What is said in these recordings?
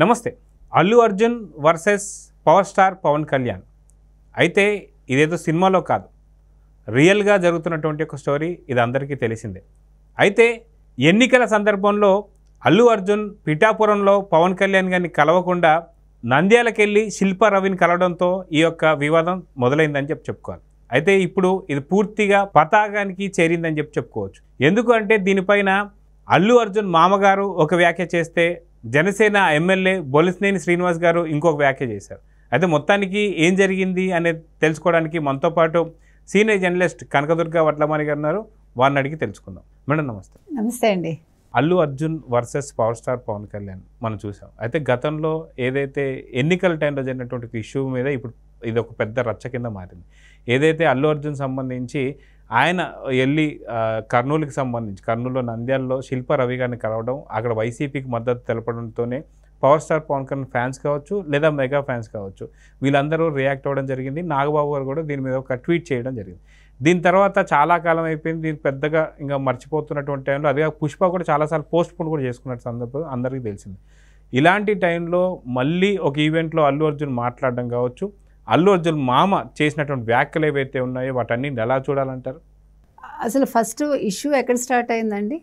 నమస్తే Allu Arjun versus power star Pawan Kalyan అయితే ఇదేదో సినిమాలో కాదు రియల్గా జరుగుతున్నటువంటి ఒక స్టోరీ ఇది అందరికీ తెలిసిందే అయితే ఎన్నికల సందర్భంలో అల్లు అర్జున్ పిఠాపురంలో పవన్ కళ్యాణ్ గారిని కలవకుండా నంద్యాలకెళ్ళి శిల్ప రవిని కలవడంతో ఈ యొక్క వివాదం మొదలైందని చెప్పి చెప్పుకోవాలి అయితే ఇప్పుడు ఇది పూర్తిగా పతాకానికి చేరిందని చెప్పి చెప్పుకోవచ్చు ఎందుకంటే దీనిపైన అల్లు అర్జున్ మామగారు ఒక వ్యాఖ్య చేస్తే జనసేన ఎమ్మెల్యే బొలిసినేని శ్రీనివాస్ గారు ఇంకొక వ్యాఖ్య చేశారు అయితే మొత్తానికి ఏం జరిగింది అనేది తెలుసుకోవడానికి మనతో పాటు సీనియర్ జర్నలిస్ట్ కనకదుర్గ వడ్లమాని గారు ఉన్నారు వారిని అడిగి తెలుసుకుందాం మేడం నమస్తే నమస్తే అండి Allu Arjun versus power star Pawan Kalyan మనం చూసాం అయితే గతంలో ఏదైతే ఎన్నికల టైంలో జరిగినటువంటి ఇష్యూ మీద ఇప్పుడు ఇది ఒక పెద్ద రచ్చ కింద మారింది ఏదైతే అల్లు అర్జున్ సంబంధించి ఆయన వెళ్ళి కర్నూలుకి సంబంధించి కర్నూలులో నంద్యాలలో శిల్ప రవి గారిని కలవడం అక్కడ వైసీపీకి మద్దతు తెలపడంతోనే power star Pawan Kalyan fans కావచ్చు లేదా మెగా ఫ్యాన్స్ కావచ్చు వీళ్ళందరూ రియాక్ట్ అవ్వడం జరిగింది నాగబాబు గారు కూడా దీని మీద ఒక ట్వీట్ చేయడం జరిగింది దీని తర్వాత చాలా కాలం అయిపోయింది దీన్ని పెద్దగా ఇంకా మర్చిపోతున్నటువంటి టైంలో అదే పుష్ప కూడా చాలాసార్లు పోస్ట్ పోన్ కూడా చేసుకున్న సందర్భం అందరికీ తెలిసింది ఇలాంటి టైంలో మళ్ళీ ఒక ఈవెంట్లో అల్లు అర్జున్ మాట్లాడడం కావచ్చు అల్లు అర్జున్ మామ చేసినటువంటి వ్యాఖ్యలు ఏవైతే ఉన్నాయో వాటన్నిటిని ఎలా చూడాలంటారు అసలు ఫస్ట్ ఇష్యూ ఎక్కడ స్టార్ట్ అయిందండి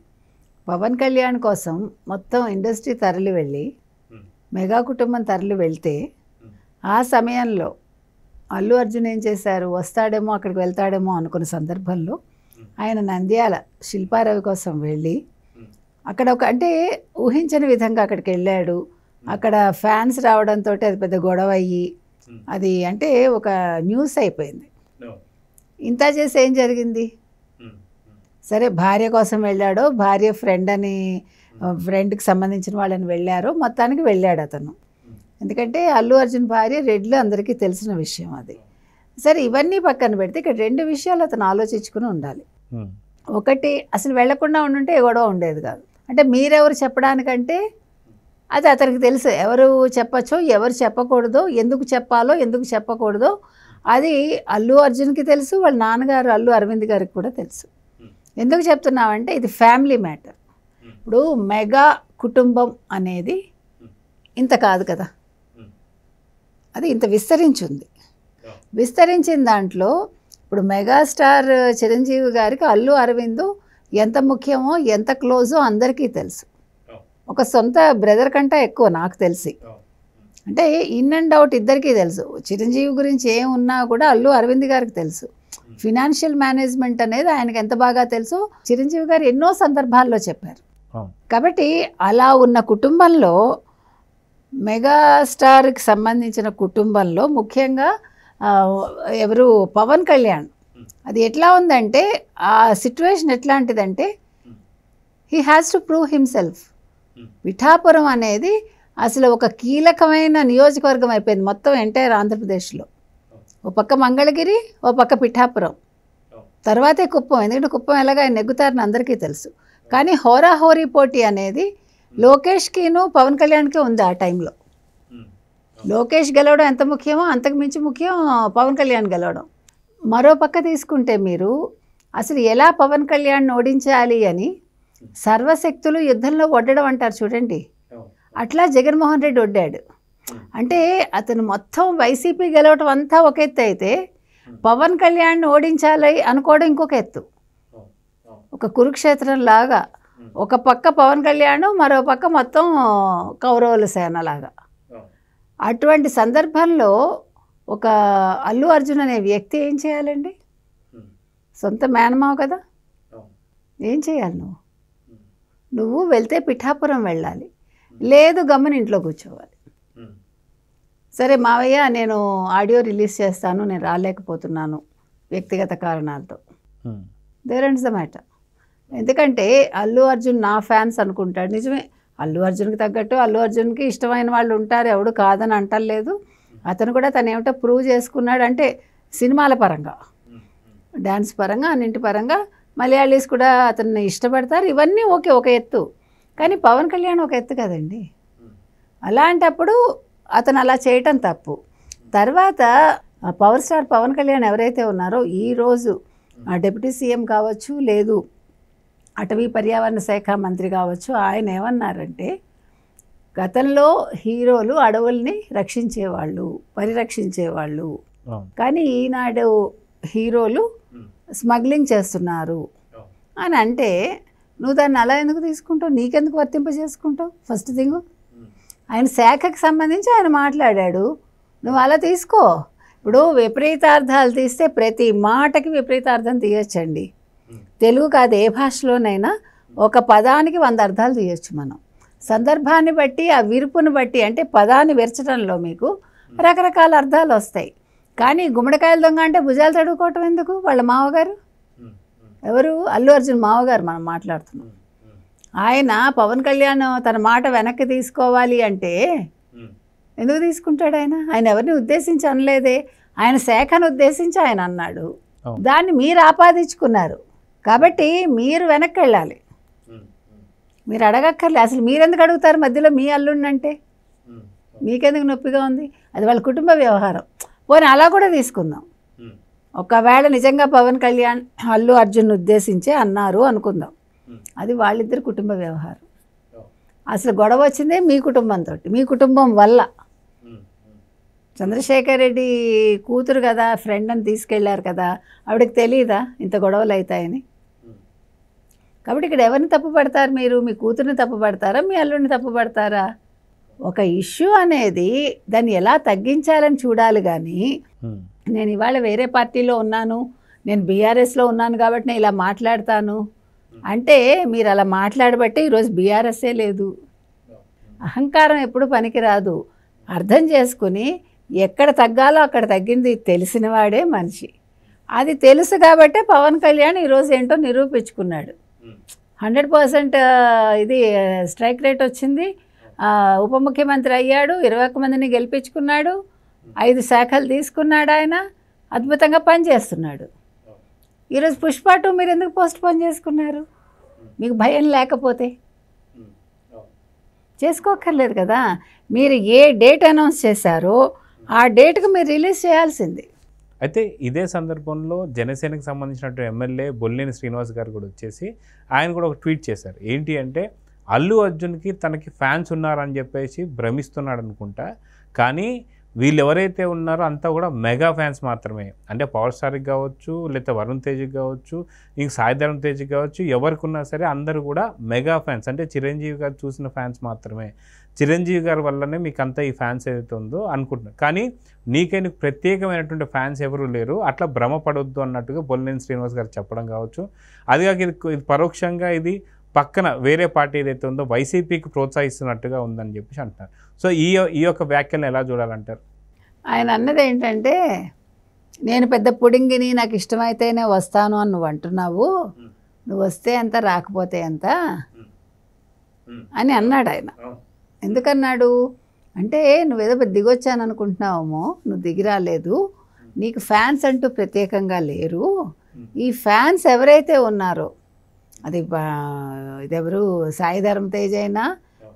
పవన్ కళ్యాణ్ కోసం మొత్తం ఇండస్ట్రీ తరలి వెళ్ళి మెగా కుటుంబం తరలి వెళ్తే ఆ సమయంలో అల్లు అర్జున్ ఏం చేశారు వస్తాడేమో అక్కడికి వెళ్తాడేమో అనుకున్న సందర్భంలో ఆయన నంద్యాల శిల్పారవి కోసం వెళ్ళి అక్కడ ఒక అంటే ఊహించని విధంగా అక్కడికి వెళ్ళాడు అక్కడ ఫ్యాన్స్ రావడంతో అది పెద్ద గొడవ అయ్యి Hmm. అది అంటే ఒక న్యూస్ అయిపోయింది ఇంత చేసి ఏం జరిగింది hmm. Hmm. సరే భార్య కోసం వెళ్ళాడో భార్య ఫ్రెండ్ అని ఫ్రెండ్కి సంబంధించిన వాళ్ళని వెళ్ళారు మొత్తానికి వెళ్ళాడు అతను ఎందుకంటే అల్లు అర్జున్ భార్య రెడ్లు అందరికీ తెలిసిన విషయం అది సరే ఇవన్నీ పక్కన పెడితే ఇక్కడ రెండు విషయాలు అతను ఆలోచించుకుని ఉండాలి ఒకటి అసలు వెళ్లకుండా ఉండుంటే గొడవ ఉండేది కాదు అంటే మీరెవరు చెప్పడానికంటే అది అతనికి తెలుసు ఎవరు చెప్పచ్చో ఎవరు చెప్పకూడదో ఎందుకు చెప్పాలో ఎందుకు చెప్పకూడదో అది అల్లు అర్జున్కి తెలుసు వాళ్ళ నాన్నగారు అల్లు అరవింద్ గారికి కూడా తెలుసు hmm. ఎందుకు చెప్తున్నామంటే ఇది ఫ్యామిలీ మ్యాటర్ hmm. ఇప్పుడు మెగా కుటుంబం అనేది hmm. ఇంత కాదు కదా అది ఇంత విస్తరించింది విస్తరించిన దాంట్లో ఇప్పుడు మెగాస్టార్ చిరంజీవి గారికి అల్లు అరవిందు ఎంత ముఖ్యమో ఎంత క్లోజో అందరికీ తెలుసు ఒక సొంత బ్రదర్ కంటే ఎక్కువ నాకు తెలిసి అంటే ఇన్ అండ్ అవుట్ ఇద్దరికీ తెలుసు చిరంజీవి గురించి ఏమున్నా కూడా అల్లు అరవింద్ గారికి తెలుసు ఫినాన్షియల్ మేనేజ్మెంట్ అనేది ఆయనకు ఎంత బాగా తెలుసు చిరంజీవి గారు ఎన్నో సందర్భాల్లో చెప్పారు కాబట్టి అలా ఉన్న కుటుంబంలో మెగాస్టార్కి సంబంధించిన కుటుంబంలో ముఖ్యంగా ఎవరు పవన్ కళ్యాణ్ అది ఎట్లా ఉందంటే ఆ సిట్యువేషన్ ఎట్లాంటిదంటే he has to prove himself Pithapuram అనేది అసలు ఒక కీలకమైన నియోజకవర్గం అయిపోయింది మొత్తం ఎంటైర్ ఆంధ్రప్రదేశ్లో ఓ పక్క మంగళగిరి ఓ పక్క పిఠాపురం తర్వాతే కుప్పం ఎందుకంటే కుప్పం ఎలాగ ఆయన నెగ్గుతారని అందరికీ తెలుసు కానీ హోరాహోరీ పోటీ అనేది లోకేష్కిను పవన్ కళ్యాణ్కే ఉంది ఆ టైంలో లోకేష్ గెలవడం ఎంత ముఖ్యమో అంతకు మించి ముఖ్యం పవన్ కళ్యాణ్ గెలవడం మరో పక్క తీసుకుంటే మీరు అసలు ఎలా పవన్ కళ్యాణ్ ఓడించాలి అని సర్వశక్తులు యుద్ధంలో వడ్డడం అంటారు చూడండి అట్లా జగన్మోహన్ రెడ్డి వడ్డాడు అంటే అతను మొత్తం వైసీపీ గెలవటం అంతా ఒక ఎత్తు అయితే పవన్ కళ్యాణ్ ఓడించాలి అనుకోవడం ఇంకొక ఎత్తు ఒక కురుక్షేత్రం లాగా ఒక పక్క పవన్ కళ్యాణ్ మరో పక్క మొత్తం కౌరవుల సేనలాగా అటువంటి సందర్భంలో ఒక అల్లు అర్జున్ అనే వ్యక్తి ఏం చేయాలండి సొంత మేనమావు కదా ఏం చేయాలి నువ్వు నువ్వు వెళ్తే పిఠాపురం వెళ్ళాలి లేదు గమని ఇంట్లో కూర్చోవాలి సరే మావయ్య నేను ఆడియో రిలీజ్ చేస్తాను నేను రాలేకపోతున్నాను వ్యక్తిగత కారణాలతో దేర్ అండ్ ద మ్యాటర్ ఎందుకంటే అల్లు అర్జున్ నా ఫ్యాన్స్ అనుకుంటాడు నిజమే అల్లు అర్జున్కి తగ్గట్టు అల్లు అర్జున్కి ఇష్టమైన వాళ్ళు ఉంటారు ఎవడు కాదని అంటలేదు అతను కూడా తను ఏమిటో ప్రూవ్ చేసుకున్నాడు అంటే సినిమాల పరంగా డ్యాన్స్ పరంగా అన్నింటి పరంగా మలయాళీస్ కూడా అతన్ని ఇష్టపడతారు ఇవన్నీ ఓకే ఒక ఎత్తు కానీ పవన్ కళ్యాణ్ ఒక ఎత్తు కదండి అలాంటప్పుడు అతను అలా చేయటం తప్పు తర్వాత పవర్ స్టార్ పవన్ కళ్యాణ్ ఎవరైతే ఉన్నారో ఈరోజు డిప్యూటీ సీఎం కావచ్చు లేదు అటవీ పర్యావరణ శాఖ మంత్రి కావచ్చు ఆయన ఏమన్నారంటే గతంలో హీరోలు అడవుల్ని రక్షించేవాళ్ళు పరిరక్షించేవాళ్ళు కానీ ఈనాడు హీరోలు స్మగ్లింగ్ చేస్తున్నారు oh. అని అంటే నువ్వు దాన్ని అలా ఎందుకు తీసుకుంటావు నీకెందుకు వర్తింప చేసుకుంటావు ఫస్ట్ థింగ్ hmm. ఆయన శాఖకు సంబంధించి ఆయన మాట్లాడాడు నువ్వు అలా తీసుకో ఇప్పుడు విపరీతార్థాలు తీస్తే ప్రతి మాటకి విపరీతార్థం తీయచ్చండి hmm. తెలుగు కాదు ఏ భాషలోనైనా hmm. ఒక పదానికి వంద అర్థాలు తీయచ్చు మనం సందర్భాన్ని బట్టి ఆ విరుపును బట్టి అంటే పదాన్ని విరచడంలో మీకు రకరకాల అర్థాలు వస్తాయి కానీ గుమ్మడికాయల దొంగ అంటే భుజాలు తడుకోవటం ఎందుకు వాళ్ళ మావగారు ఎవరు అల్లు అర్జున్ మావగారు మనం మాట్లాడుతున్నాం ఆయన పవన్ కళ్యాణ్ తన మాట వెనక్కి తీసుకోవాలి అంటే ఎందుకు తీసుకుంటాడు ఆయన ఆయన ఎవరిని ఉద్దేశించి అనలేదే ఆయన శాఖను ఉద్దేశించి ఆయన అన్నాడు దాన్ని మీరు ఆపాదించుకున్నారు కాబట్టి మీరు వెనక్కి వెళ్ళాలి మీరు అడగక్కర్లే అసలు మీరెందుకు అడుగుతారు మధ్యలో మీ అల్లుండంటే మీకెందుకు నొప్పిగా ఉంది అది వాళ్ళ కుటుంబ వ్యవహారం పోనీ అలా కూడా తీసుకుందాం ఒకవేళ నిజంగా పవన్ కళ్యాణ్ అల్లు అర్జున్ ఉద్దేశించే అన్నారు అనుకుందాం అది వాళ్ళిద్దరు కుటుంబ వ్యవహారం అసలు గొడవ వచ్చిందే మీ కుటుంబంతో మీ కుటుంబం వల్ల చంద్రశేఖర్ రెడ్డి కూతురు కదా ఫ్రెండ్ అని తీసుకెళ్లారు కదా ఆవిడకి తెలియదా ఇంత గొడవలు అవుతాయని కాబట్టి ఇక్కడ ఎవరిని తప్పు పడతారు మీరు మీ కూతురిని తప్పు పడతారా మీ అల్లుడిని తప్పు పడతారా ఒక ఇష్యూ అనేది దాన్ని ఎలా తగ్గించాలని చూడాలి కానీ నేను ఇవాళ వేరే పార్టీలో ఉన్నాను నేను బీఆర్ఎస్లో ఉన్నాను కాబట్టి నేను ఇలా మాట్లాడతాను అంటే మీరు అలా మాట్లాడబట్టే ఈరోజు బీఆర్ఎస్ఏ లేదు అహంకారం ఎప్పుడు పనికిరాదు అర్థం చేసుకుని ఎక్కడ తగ్గాలో అక్కడ తగ్గింది తెలిసినవాడే మనిషి అది తెలుసు కాబట్టే పవన్ కళ్యాణ్ ఈరోజు ఏంటో నిరూపించుకున్నాడు హండ్రెడ్ పర్సెంట్ ఇది స్ట్రైక్ రేట్ వచ్చింది ఉప ముఖ్యమంత్రి అయ్యాడు ఇరవై ఒక్క మందిని గెలిపించుకున్నాడు ఐదు శాఖలు తీసుకున్నాడు ఆయన అద్భుతంగా పనిచేస్తున్నాడు ఈరోజు పుష్ప టూ మీరు ఎందుకు పోస్ట్ పోన్ చేసుకున్నారు మీకు భయం లేకపోతే చేసుకోక్కర్లేదు కదా మీరు ఏ డేట్ అనౌన్స్ చేశారో ఆ డేట్కి మీరు రిలీజ్ చేయాల్సింది అయితే ఇదే సందర్భంలో జనసేనకు సంబంధించినటువంటి ఎమ్మెల్యే బొల్లేని శ్రీనివాస్ గారు కూడా వచ్చేసి ఆయన కూడా ఒక ట్వీట్ చేశారు ఏంటి అంటే అల్లు అర్జున్కి తనకి ఫ్యాన్స్ ఉన్నారని చెప్పేసి భ్రమిస్తున్నాడు అనుకుంటా కానీ వీళ్ళు ఎవరైతే ఉన్నారో అంతా కూడా మెగా ఫ్యాన్స్ మాత్రమే అంటే పవర్ స్టార్కి కావచ్చు లేకపోతే వరుణ్ తేజ్కి కావచ్చు ఇంక సాయిధరం తేజ్కి కావచ్చు ఎవరికి ఉన్నా సరే అందరూ కూడా మెగా ఫ్యాన్స్ అంటే చిరంజీవి గారు చూసిన ఫ్యాన్స్ మాత్రమే చిరంజీవి గారి వల్లనే మీకు అంతా ఈ ఫ్యాన్స్ ఏదైతే ఉందో అనుకుంటున్నాను కానీ నీకే నీకు ప్రత్యేకమైనటువంటి ఫ్యాన్స్ ఎవరు లేరు అట్లా భ్రమపడొద్దు అన్నట్టుగా బొల్లేని శ్రీనివాస్ గారు చెప్పడం కావచ్చు ఇది ఇది పరోక్షంగా ఇది పక్కన వేరే పార్టీ ఏదైతే ఉందో వైసీపీకి ప్రోత్సహిస్తున్నట్టుగా ఉందని చెప్పేసి అంటున్నారు సో ఈ ఈ యొక్క వ్యాఖ్యలను ఎలా చూడాలంటారు ఆయన అన్నది ఏంటంటే నేను పెద్ద పుడింగిని నాకు ఇష్టమైతేనే వస్తాను అని నువ్వు అంటున్నావు నువ్వు వస్తే ఎంత రాకపోతే ఎంత అని అన్నాడు ఆయన ఎందుకన్నాడు అంటే నువ్వేదో దిగొచ్చాను అనుకుంటున్నావేమో నువ్వు దిగిరాలేదు నీకు ఫ్యాన్స్ అంటూ ప్రత్యేకంగా లేరు ఈ ఫ్యాన్స్ ఎవరైతే ఉన్నారో అది ఇదెవరు సాయి తేజ్ అయినా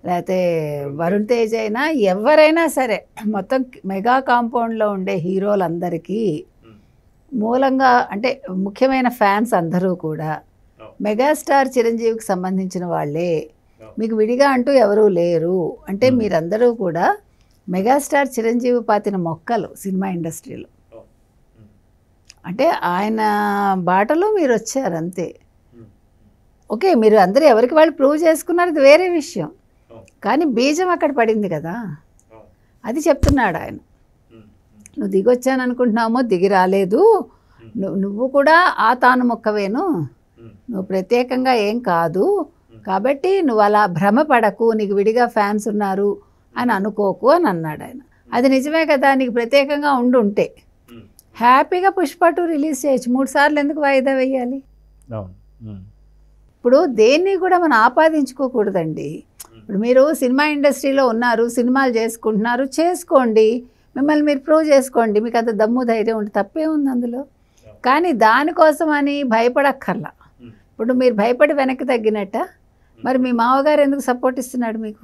లేకపోతే వరుణ్ తేజ్ అయినా ఎవరైనా సరే మొత్తం మెగా కాంపౌండ్లో ఉండే హీరోలందరికీ మూలంగా అంటే ముఖ్యమైన ఫ్యాన్స్ అందరూ కూడా మెగాస్టార్ చిరంజీవికి సంబంధించిన వాళ్ళే మీకు విడిగా అంటూ ఎవరూ లేరు అంటే మీరందరూ కూడా మెగాస్టార్ చిరంజీవి పాతిన మొక్కలు సినిమా ఇండస్ట్రీలో అంటే ఆయన బాటలో మీరు వచ్చారు అంతే ఓకే మీరు అందరూ ఎవరికి వాళ్ళు ప్రూవ్ చేసుకున్నారు వేరే విషయం కానీ బీజం అక్కడ పడింది కదా అది చెప్తున్నాడు ఆయన నువ్వు దిగొచ్చాను అనుకుంటున్నామో దిగి రాలేదు నువ్వు కూడా ఆ తాను మొక్కవేను నువ్వు ప్రత్యేకంగా ఏం కాదు కాబట్టి నువ్వు అలా భ్రమపడకు నీకు విడిగా ఫ్యాన్స్ ఉన్నారు అని అనుకోకు అని అన్నాడు ఆయన అది నిజమే కదా నీకు ప్రత్యేకంగా ఉండు ఉంటే హ్యాపీగా పుష్ప టూ రిలీజ్ చేయొచ్చు మూడు సార్లు ఎందుకు వాయిదా వేయాలి ఇప్పుడు దేన్ని కూడా మనం ఆపాదించుకోకూడదండి ఇప్పుడు మీరు సినిమా ఇండస్ట్రీలో ఉన్నారు సినిమాలు చేసుకుంటున్నారు చేసుకోండి మిమ్మల్ని మీరు ప్రూవ్ చేసుకోండి మీకు అంత దమ్ము ధైర్యం ఉంటే తప్పే ఉంది అందులో కానీ దానికోసం అని భయపడక్కర్లా ఇప్పుడు మీరు భయపడి వెనక్కి తగ్గినట్ట మరి మీ మామగారు ఎందుకు సపోర్ట్ ఇస్తున్నాడు మీకు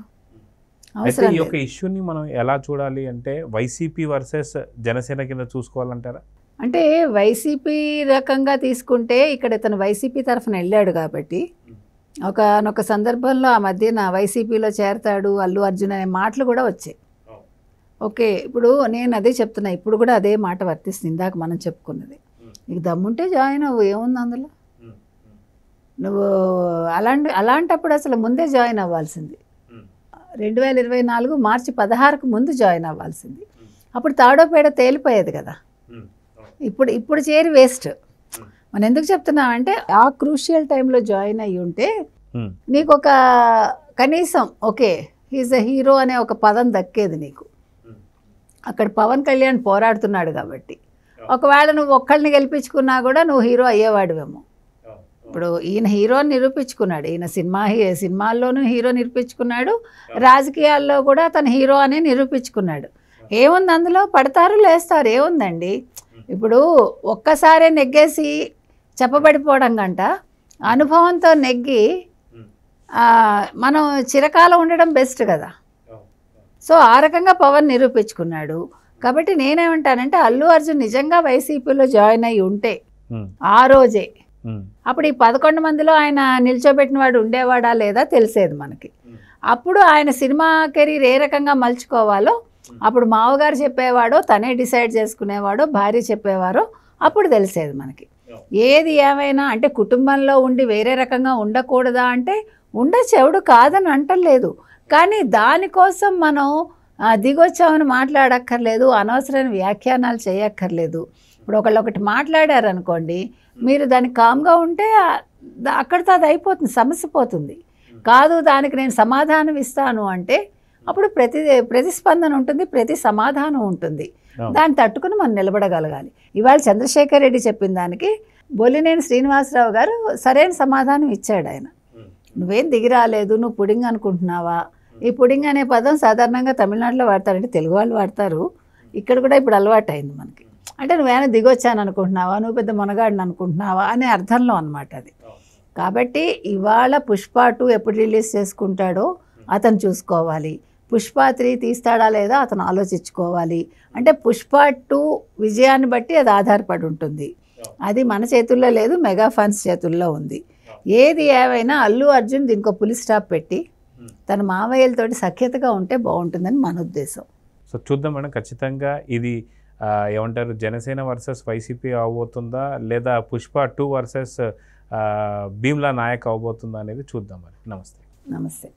అవసరం ఈ యొక్క ఇష్యూని మనం ఎలా చూడాలి అంటే వైసీపీ వర్సెస్ జనసేన కింద చూసుకోవాలంటారా అంటే వైసీపీ రకంగా తీసుకుంటే ఇక్కడ ఇతను వైసీపీ తరఫున వెళ్ళాడు కాబట్టి ఒకనొక సందర్భంలో ఆ మధ్యన వైసీపీలో చేరతాడు అల్లు అర్జున్ అనే మాటలు కూడా వచ్చాయి ఓకే ఇప్పుడు నేను అదే చెప్తున్నా ఇప్పుడు కూడా అదే మాట వర్తిస్తుంది ఇందాక మనం చెప్పుకున్నది నీకు దమ్ముంటే జాయిన్ అవ్వు ఏముంది అందులో నువ్వు అలాంటి అలాంటప్పుడు అసలు ముందే జాయిన్ అవ్వాల్సింది రెండు వేల ఇరవై నాలుగు మార్చి పదహారుకు ముందు జాయిన్ అవ్వాల్సింది అప్పుడు తాడోపేడ తేలిపోయేది కదా ఇప్పుడు ఇప్పుడు చేరి వేస్ట్ మనం ఎందుకు అంటే ఆ క్రూషియల్ టైంలో జాయిన్ అయ్యి ఉంటే hmm. నీకు ఒక కనీసం ఓకే హీజ్ అ హీరో అనే ఒక పదం దక్కేది నీకు అక్కడ పవన్ కళ్యాణ్ పోరాడుతున్నాడు కాబట్టి ఒకవేళ నువ్వు ఒక్కళ్ళని గెలిపించుకున్నా కూడా నువ్వు హీరో అయ్యేవాడివేమో ఇప్పుడు ఈయన హీరో నిరూపించుకున్నాడు ఈయన సినిమా సినిమాల్లోనూ హీరో నిరూపించుకున్నాడు రాజకీయాల్లో కూడా తన హీరో అనే నిరూపించుకున్నాడు ఏముంది అందులో పడతారు లేస్తారు ఏముందండి ఇప్పుడు ఒక్కసారే నెగ్గేసి చెప్పబడిపోవడం కంట అనుభవంతో నెగ్గి మనం చిరకాలం ఉండడం బెస్ట్ కదా సో ఆ రకంగా పవన్ నిరూపించుకున్నాడు కాబట్టి నేనేమంటానంటే అల్లు అర్జున్ నిజంగా వైసీపీలో జాయిన్ అయి ఉంటే ఆ రోజే అప్పుడు ఈ పదకొండు మందిలో ఆయన నిల్చోబెట్టిన వాడు ఉండేవాడా లేదా తెలిసేది మనకి అప్పుడు ఆయన సినిమా కెరీర్ ఏ రకంగా మలుచుకోవాలో అప్పుడు మామగారు చెప్పేవాడో తనే డిసైడ్ చేసుకునేవాడో భార్య చెప్పేవారో అప్పుడు తెలిసేది మనకి ఏది ఏమైనా అంటే కుటుంబంలో ఉండి వేరే రకంగా ఉండకూడదా అంటే ఉండచెవుడు కాదని అంటలేదు కానీ దానికోసం మనం దిగొచ్చామని మాట్లాడక్కర్లేదు అనవసరమైన వ్యాఖ్యానాలు చేయక్కర్లేదు ఇప్పుడు ఒకళ్ళు ఒకటి మాట్లాడారనుకోండి మీరు దాన్ని కామ్గా ఉంటే అక్కడితో అది అయిపోతుంది సమస్య పోతుంది కాదు దానికి నేను సమాధానం ఇస్తాను అంటే అప్పుడు ప్రతి ప్రతిస్పందన ఉంటుంది ప్రతి సమాధానం ఉంటుంది దాన్ని తట్టుకుని మనం నిలబడగలగాలి ఇవాళ చంద్రశేఖర్ రెడ్డి చెప్పిన దానికి బొల్లినేని శ్రీనివాసరావు గారు సరైన సమాధానం ఇచ్చాడు ఆయన నువ్వేం దిగి రాలేదు నువ్వు పుడింగ్ అనుకుంటున్నావా ఈ పుడింగ్ అనే పదం సాధారణంగా తమిళనాడులో వాడతారంటే తెలుగు వాళ్ళు వాడతారు ఇక్కడ కూడా ఇప్పుడు అలవాటు అయింది మనకి అంటే నువ్వేనా దిగొచ్చాను అనుకుంటున్నావా నువ్వు పెద్ద మునగాడిని అనుకుంటున్నావా అనే అర్థంలో అనమాట అది కాబట్టి ఇవాళ పుష్పాటు ఎప్పుడు రిలీజ్ చేసుకుంటాడో అతను చూసుకోవాలి పుష్ప త్రీ తీస్తాడా లేదా అతను ఆలోచించుకోవాలి అంటే పుష్ప టూ విజయాన్ని బట్టి అది ఆధారపడి ఉంటుంది అది మన చేతుల్లో లేదు మెగా ఫాన్స్ చేతుల్లో ఉంది ఏది ఏవైనా అల్లు అర్జున్ దీనికి పులి స్టాప్ పెట్టి hmm. తన మావయ్యలతోటి సఖ్యతగా ఉంటే బాగుంటుందని మన ఉద్దేశం సో చూద్దాం మేడం ఖచ్చితంగా ఇది ఏమంటారు జనసేన వర్సెస్ వైసీపీ అవబోతుందా లేదా పుష్ప టూ వర్సెస్ భీమ్లా నాయక్ అవబోతుందా అనేది చూద్దాం మరి నమస్తే నమస్తే